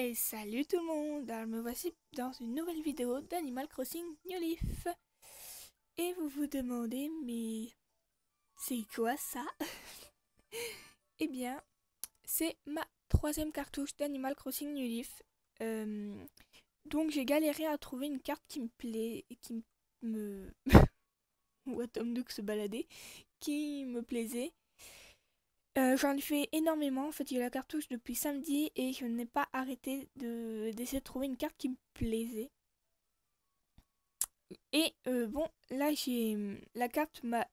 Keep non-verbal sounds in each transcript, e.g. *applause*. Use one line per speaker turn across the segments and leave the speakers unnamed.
Et salut tout le monde, me voici dans une nouvelle vidéo d'Animal Crossing New Leaf. Et vous vous demandez, mais c'est quoi ça *laughs* Eh bien, c'est ma troisième cartouche d'Animal Crossing New Leaf. Euh, donc j'ai galéré à trouver une carte qui me plaît, et qui me... *laughs* What Tom se balader, qui me plaisait. Euh, j'en ai fait énormément, en fait j'ai la cartouche depuis samedi et je n'ai pas arrêté d'essayer de, trouver une carte qui me plaisait. Et euh, bon, là j'ai la carte m'a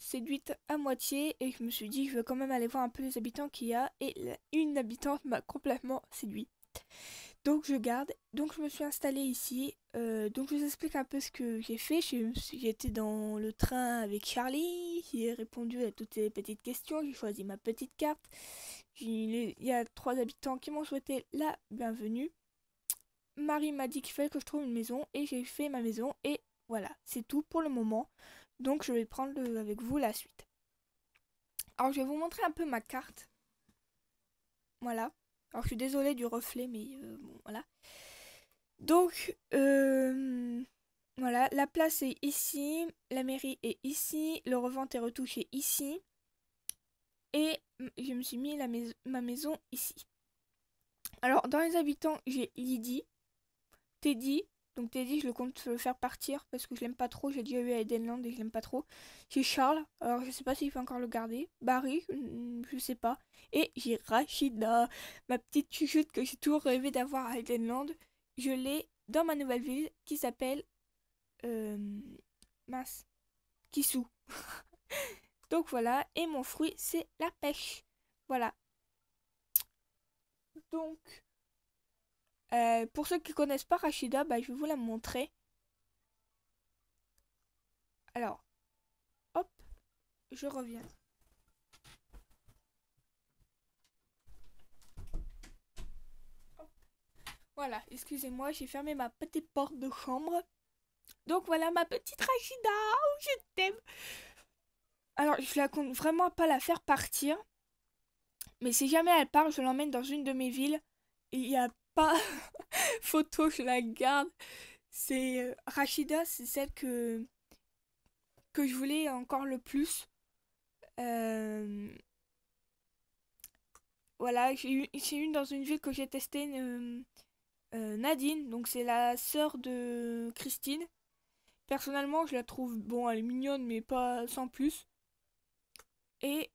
séduite à moitié et je me suis dit je veux quand même aller voir un peu les habitants qu'il y a et une habitante m'a complètement séduite. Donc je garde. Donc je me suis installée ici. Euh, donc je vous explique un peu ce que j'ai fait. J'étais dans le train avec Charlie. J'ai répondu à toutes les petites questions. J'ai choisi ma petite carte. Il y a trois habitants qui m'ont souhaité la bienvenue. Marie m'a dit qu'il fallait que je trouve une maison et j'ai fait ma maison et voilà, c'est tout pour le moment. Donc je vais prendre avec vous la suite. Alors je vais vous montrer un peu ma carte. Voilà. Alors je suis désolée du reflet, mais euh, bon, voilà. Donc, euh, voilà, la place est ici, la mairie est ici, le revente est retouché ici. Et je me suis mis la ma maison ici. Alors, dans les habitants, j'ai Lydie, Teddy, donc Teddy, je le compte le faire partir parce que je l'aime pas trop. J'ai déjà eu à Edenland et je l'aime pas trop. J'ai Charles, alors je sais pas s'il faut encore le garder. Barry, hmm, je sais pas. Et j'ai Rachida, ma petite chuchote que j'ai toujours rêvé d'avoir à Edenland. Je l'ai dans ma nouvelle ville qui s'appelle. Euh, mince. Kissou. *laughs* Donc voilà, et mon fruit c'est la pêche. Voilà. Donc euh, pour ceux qui connaissent pas Rachida, bah, je vais vous la montrer. Alors, hop, je reviens. Voilà, excusez-moi, j'ai fermé ma petite porte de chambre. Donc voilà ma petite Rachida, oh, je t'aime. Alors, je la compte vraiment pas la faire partir. Mais si jamais elle part, je l'emmène dans une de mes villes. Il y a pas *laughs* photo, je la garde. C'est euh, Rachida, c'est celle que que je voulais encore le plus. Euh, voilà, j'ai eu, une dans une ville que j'ai testé euh, Nadine, donc c'est la sœur de Christine. Personnellement, je la trouve, bon, elle est mignonne, mais pas sans plus. Et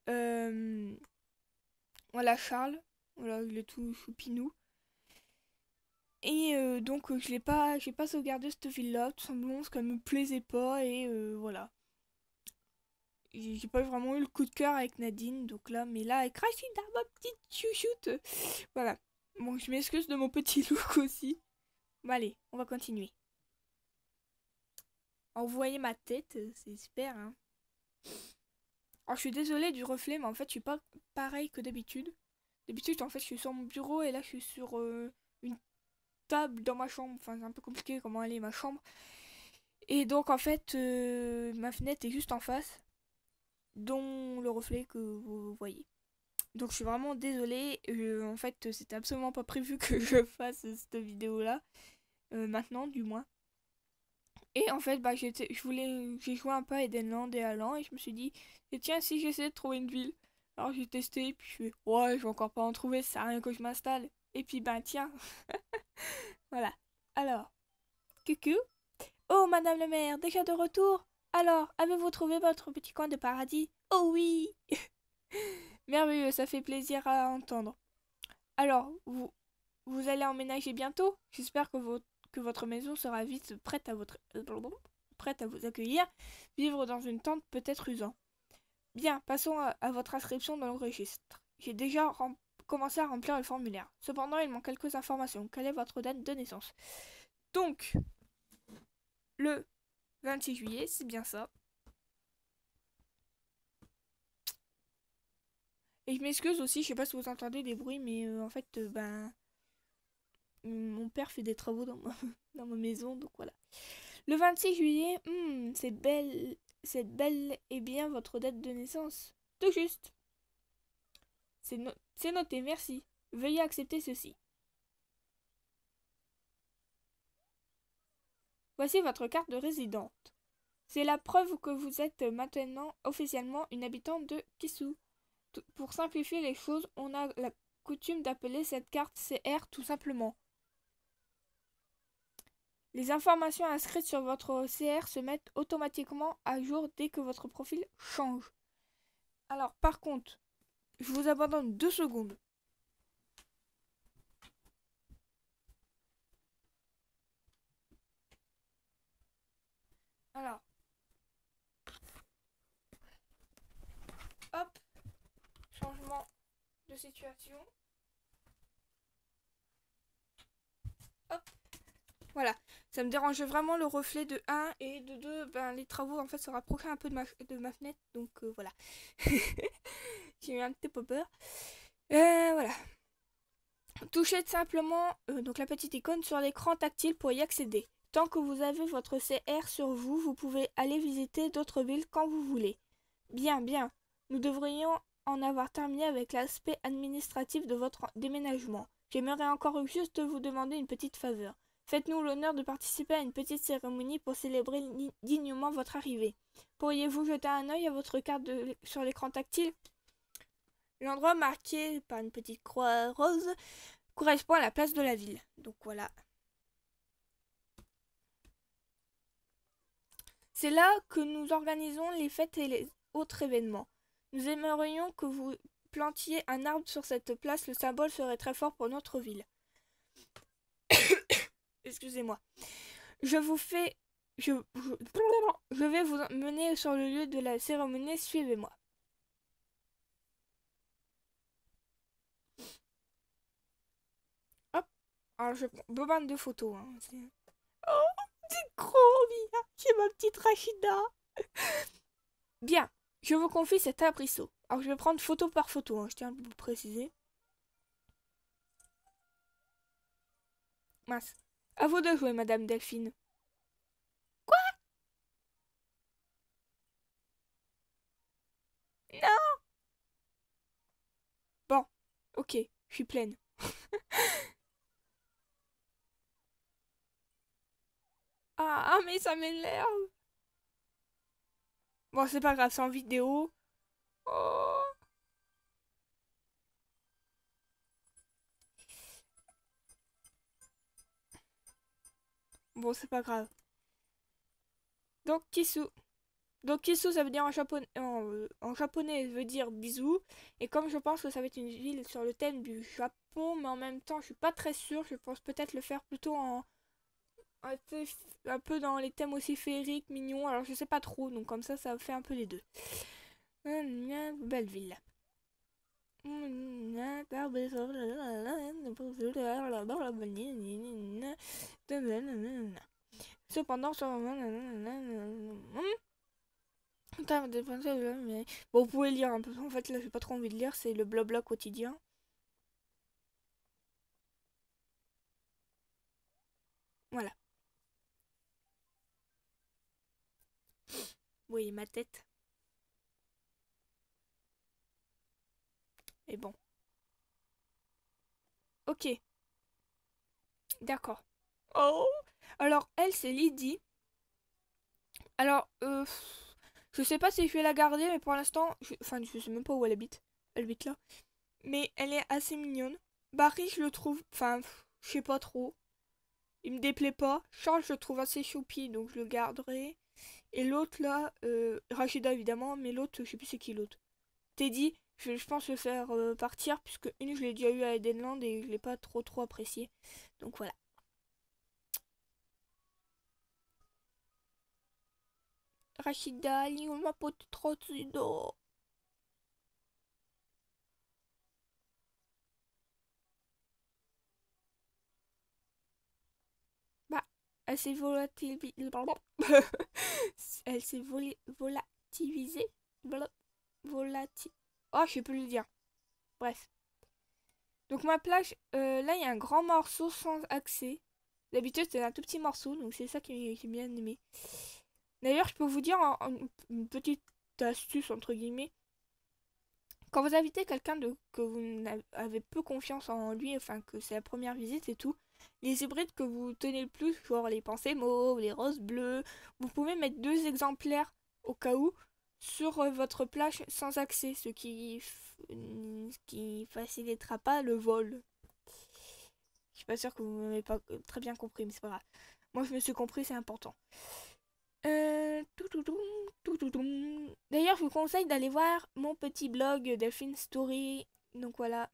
voilà, Charles, voilà, il est tout choupinou. Et euh, donc euh, je n'ai pas, pas sauvegardé cette ville-là, tout simplement parce qu'elle me plaisait pas et euh, voilà. J'ai pas vraiment eu le coup de cœur avec Nadine, donc là, mais là avec Rachida, ma petite chouchoute, voilà. Bon, je m'excuse de mon petit *laughs* look aussi. Bon, allez, on va continuer. Envoyer ma tête, c'est super, Alors, hein. oh, je suis désolée du reflet, mais en fait, je suis pas pareil que d'habitude. D'habitude, en fait, je suis sur mon bureau et là, je suis sur une table dans ma chambre. Enfin, c'est un peu compliqué comment aller ma chambre. Et donc, en fait, euh, ma fenêtre est juste en face, dont le reflet que vous voyez. Donc, je suis vraiment désolée. en fait, c'était absolument pas prévu que *laughs* je fasse cette vidéo-là. Euh, maintenant, du moins. Et en fait, bah, je voulais, j'ai joué un peu à Edenland et à et je me suis dit, tiens, si j'essaie de trouver une ville. Alors j'ai testé, et puis je fais, ouais, je vais encore pas en trouver, ça rien que je m'installe. Et puis ben tiens. *laughs* voilà. Alors. Coucou. Oh madame le maire, déjà de retour Alors, avez-vous trouvé votre petit coin de paradis Oh oui *laughs* Merveilleux, ça fait plaisir à entendre. Alors, vous, vous allez emménager bientôt J'espère que, votre maison sera vite prête à, votre, euh, prête à vous accueillir. Vivre dans une tente peut être usant. Bien, passons à, votre inscription dans le registre. J'ai déjà rempli commencer à remplir le formulaire. Cependant, il manque quelques informations. Quelle est votre date de naissance Donc, le 26 juillet, c'est bien ça. Et je m'excuse aussi, je sais pas si vous entendez des bruits, mais euh, en fait, euh, ben. Mon père fait des travaux dans ma, *laughs* dans ma maison, donc voilà. Le 26 juillet, hmm, c'est belle, c'est belle et bien votre date de naissance. Tout juste. C'est noté, merci. Veuillez accepter ceci. Voici votre carte de résidente. C'est la preuve que vous êtes maintenant officiellement une habitante de Kisu. pour simplifier les choses, on a la coutume d'appeler cette carte CR tout simplement. Les informations inscrites sur votre CR se mettent automatiquement à jour dès que votre profil change. Alors par contre, je vous abandonne deux secondes. Alors. Hop. Changement de situation. Hop. Voilà. Ça me dérangeait vraiment le reflet de 1 et de 2. Ben, les travaux, en fait, se rapprochaient un peu de ma, de ma fenêtre. Donc, euh, voilà. *laughs* J'ai eu un petit peu peur. Euh, voilà. Touchez simplement euh, donc la petite icône sur l'écran tactile pour y accéder. Tant que vous avez votre CR sur vous, vous pouvez aller visiter d'autres villes quand vous voulez. Bien, bien. Nous devrions en avoir terminé avec l'aspect administratif de votre déménagement. J'aimerais encore juste vous demander une petite faveur. Faites-nous l'honneur de participer à une petite cérémonie pour célébrer dignement votre arrivée. Pourriez-vous jeter un œil à votre carte sur l'écran tactile L'endroit marqué par une petite croix rose correspond à la place de la ville. Donc voilà. C'est là que nous organisons les fêtes et les autres événements. Nous aimerions que vous plantiez un arbre sur cette place, le symbole serait très fort pour notre ville excusez-moi. Je vous fais... Je, je, vais vous mener sur le lieu de la cérémonie, suivez-moi. Hop, alors je prends bobane de photos. Hein, oh, c'est trop bien, c'est ma petite Rachida. bien, je vous confie cet abrisseau. Alors je vais prendre photo par photo, hein, je tiens à vous préciser. Mince. À vous de jouer, Madame Delphine. Quoi Non Bon, ok, je suis pleine. *laughs* ah, mais ça m'énerve Bon, c'est pas grave, c'est en vidéo. Oh Bon, c'est pas grave. Donc, kisu. Donc, kisu, ça veut dire en japonais, en, japonais, ça veut dire bisous. Et comme je pense que ça va être une ville sur le thème du Japon, mais en même temps, je suis pas très sûre. Je pense peut-être le faire plutôt en, un peu, dans les thèmes aussi féeriques, mignons. Alors, je sais pas trop. Donc, comme ça, ça fait un peu les deux. Une euh, belle ville. Cependant, bon, vous pouvez lire un peu. En fait, là, j'ai pas trop envie de lire. C'est le blabla quotidien. Voilà. Vous voyez ma tête Mais bon. Ok. D'accord. Oh Alors, elle, c'est Lydie. Alors, euh, je sais pas si je vais la garder, mais pour l'instant, je... enfin, je sais même pas où elle habite. Elle habite là. Mais elle est assez mignonne. Barry, je le trouve, enfin, je sais pas trop. Il me déplaît pas. Charles, je le trouve assez choupi, donc je le garderai. Et l'autre là, euh, Rachida évidemment, mais l'autre, je sais plus c'est qui l'autre. Teddy, je, pense le faire euh, partir puisque une je l'ai déjà eu à Edenland et je l'ai pas trop trop apprécié. Donc voilà. Rachida Ali on m'a pas trop d'eau. Bah, elle s'est volatilisée. *laughs* elle s'est volatilisée. Volatilisée. Oh, je peux plus le dire. Bref. Donc ma plage, euh, là il y a un grand morceau sans accès. D'habitude c'est un tout petit morceau, donc c'est ça qui, qui bien aimé. D'ailleurs je peux vous dire une petite astuce entre guillemets. Quand vous invitez quelqu'un que vous avez peu confiance en lui, enfin que c'est la première visite et tout, les hybrides que vous tenez le plus, genre les pensées mauves, les roses bleues, vous pouvez mettre deux exemplaires au cas où sur euh, votre plage sans accès, ce qui, qui facilitera pas le vol. Je suis pas sûr que vous m'avez pas euh, très bien compris, mais c'est pas grave. Moi, je me suis compris, c'est important. Euh, D'ailleurs, je vous conseille d'aller voir mon petit blog Delphine Story. Donc voilà.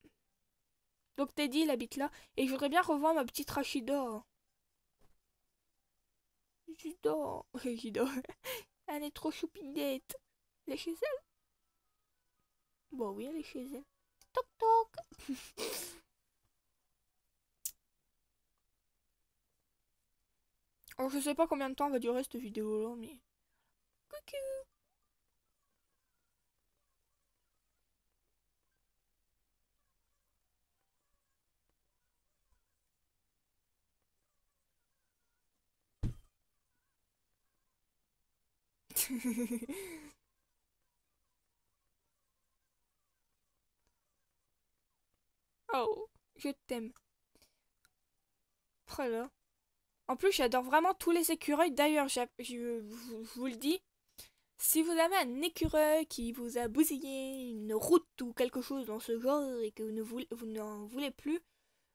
Donc Teddy, il habite là. Et je voudrais bien revoir ma petite Rachida. Rachida. *laughs* Elle est trop choupinette. Elle est chez elle Bon oui, elle est chez elle. Toc toc *laughs* oh, Je sais pas combien de temps va durer cette vidéo là, mais... Coucou *laughs* Oh, je t'aime. Voilà. Oh en plus, j'adore vraiment tous les écureuils. D'ailleurs, je, vous le dis, si vous avez un écureuil qui vous a bousillé une route ou quelque chose dans ce genre et que vous n'en voulez, voulez plus,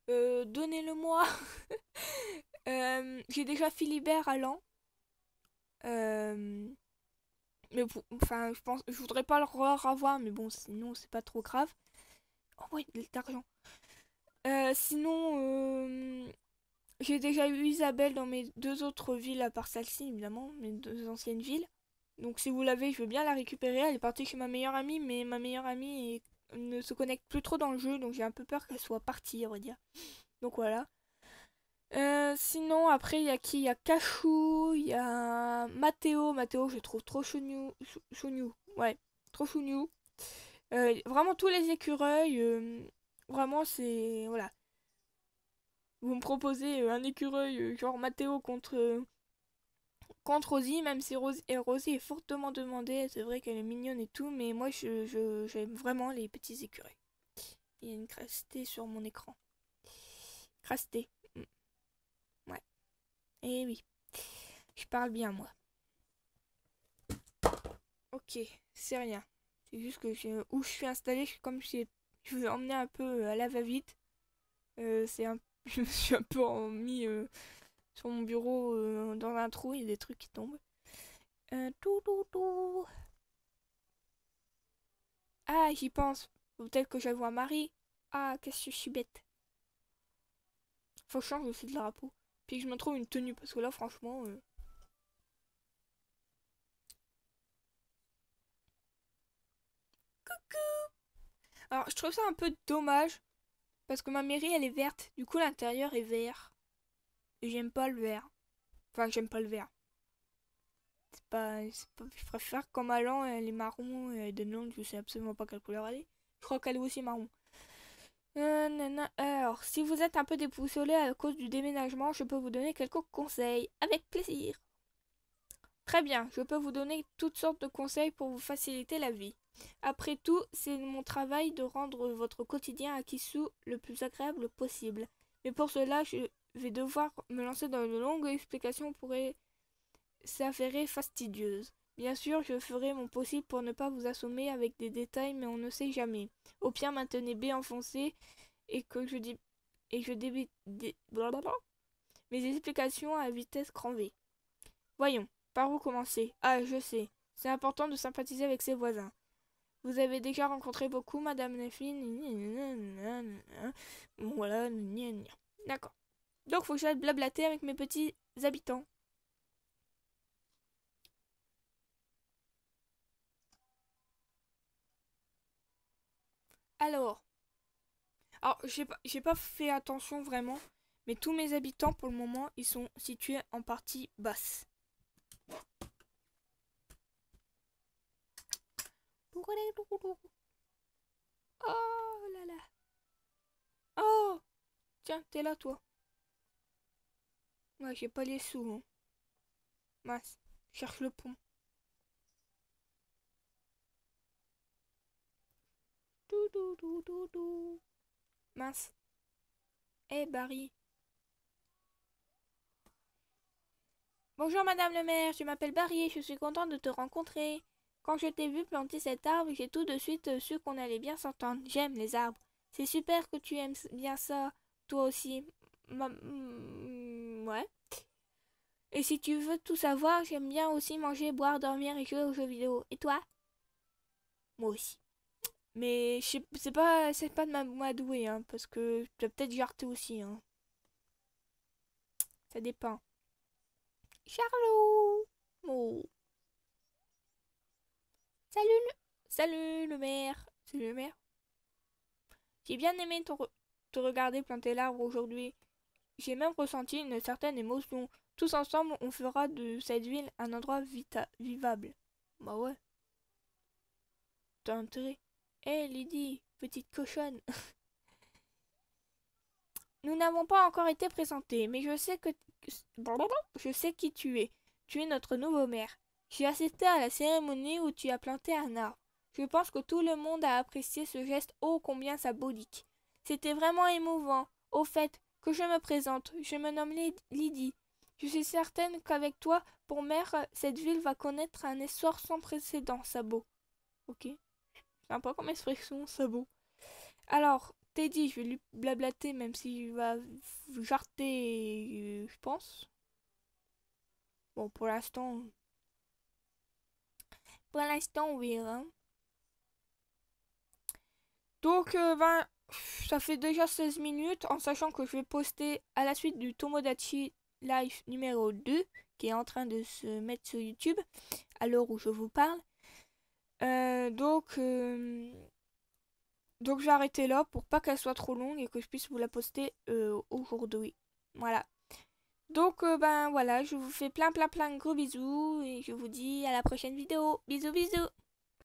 euh, donnez-le moi. *laughs* Euh, j'ai déjà Philibert à l'an. Euh, mais enfin, je pense, je voudrais pas le revoir, mais bon, sinon c'est pas trop grave. Oh de l'argent. Euh, sinon, euh, j'ai déjà eu Isabelle dans mes deux autres villes, à part celle-ci, évidemment, mes deux anciennes villes. Donc si vous l'avez, je veux bien la récupérer. Elle est partie chez ma meilleure amie, mais ma meilleure amie ne se connecte plus trop dans le jeu, donc j'ai un peu peur qu'elle soit partie, on va dire. Donc voilà. Euh, sinon, après, il y a qui Il y a Cachou, il y a Mathéo. Mathéo, je trouve trop Chou-nou, ouais, trop chou-nou. Euh, vraiment tous les écureuils. Euh, vraiment, c'est. Voilà. Vous me proposez euh, un écureuil genre Matteo contre contre Rosie, même si Rosie, Rosie est fortement demandée, c'est vrai qu'elle est mignonne et tout, mais moi j'aime je, j'aime vraiment les petits écureuils. Il y a une crasté sur mon écran. Crasté. Mm. Ouais. Et eh oui. Je parle bien moi. Ok, c'est rien. C'est juste que où je suis installé, comme je, je veux emmener un peu euh, à la va-vite, euh, c'est un, *laughs* je me suis un peu mis euh, sur mon bureau dans un trou, il y a des trucs qui tombent. tout, tout, tout. Ah, j'y pense. Peut-être que j'avoue un Marie. Ah, qu'est-ce que je suis bête. Faut changer je aussi de drapeau. Puis que je me trouve une tenue, parce que là, franchement, Alors, je trouve ça un peu dommage. Parce que ma mairie, elle est verte. Du coup, l'intérieur est vert. Et j'aime pas le vert. Enfin, j'aime pas le vert. C'est pas, Je préfère comme allant, elle est marron. Et de je sais absolument pas quelle couleur elle est. Je crois qu'elle est aussi marron. Euh, Alors, si vous êtes un peu dépoussolé à cause du déménagement, je peux vous donner quelques conseils. Avec plaisir. Très bien, je peux vous donner toutes sortes de conseils pour vous faciliter la vie. Après tout, c'est mon travail de rendre votre quotidien à Kissou le plus agréable possible. Mais pour cela, je vais devoir me lancer dans une longue explication pour e-, s'avérer fastidieuse. Bien sûr, je ferai mon possible pour ne pas vous assommer avec des détails, mais on ne sait jamais. Au pire, maintenez B enfoncé et que je dis et je débite mes explications à vitesse grand Voyons, par où commencer Ah, je sais. C'est important de sympathiser avec ses voisins. Vous avez déjà rencontré beaucoup, Madame Nefflin voilà, d'accord. Donc, faut que j'aille blablater avec mes petits habitants. Alors, alors j'ai pas, pas fait attention vraiment, mais tous mes habitants pour le moment, ils sont situés en partie basse. Oh là là. Oh Tiens, t'es là toi. Ouais, j'ai pas les sous. Hein. Mince, cherche le pont. Mince. Eh Barry. Bonjour Madame le maire, je m'appelle Barry, je suis contente de te rencontrer. Quand je t'ai vu planter cet arbre, j'ai tout de suite su qu'on allait bien s'entendre. J'aime les arbres. C'est super que tu aimes bien ça, toi aussi. Mm, ouais. Et si tu veux tout savoir, j'aime bien aussi manger, boire, dormir et jouer aux jeux vidéo. Et toi Moi aussi. Mais c'est pas, c'est pas de ma, douée, hein, parce que tu as peut-être jarté aussi. Hein. Ça dépend. Charlot oh. Salut le... Salut le maire. Salut, le maire J'ai bien aimé te, regarder planter l'arbre aujourd'hui. J'ai même ressenti une certaine émotion. Tous ensemble, on fera de cette ville un endroit vivable. Bah ouais. T'as intérêt. Lydie, petite cochonne. *laughs* Nous n'avons pas encore été présentés, mais je sais que je sais qui tu es. Tu es notre nouveau maire. J'ai assisté à la cérémonie où tu as planté un arbre. Je pense que tout le monde a apprécié ce geste ô combien symbolique. C'était vraiment émouvant. Au fait, que je me présente, je me nomme Lydie. Je suis certaine qu'avec toi, pour mère, cette ville va connaître un essor sans précédent, Sabot. Ok. C'est un peu comme expression, Sabot. Alors, Teddy, je vais lui blablater, même s'il va jarter, je pense. Bon, pour l'instant, pour l'instant, oui. Donc, euh, ça fait déjà 16 minutes, en sachant que je vais poster à la suite du Tomodachi Life numéro 2, qui est en train de se mettre sur YouTube, à l'heure où je vous parle. Euh, donc, euh, donc, j'ai arrêté là pour pas qu'elle soit trop longue et que je puisse vous la poster aujourd'hui. Voilà. Donc euh, ben voilà, je vous fais plein plein plein de gros bisous et je vous dis à la prochaine vidéo. Bisous bisous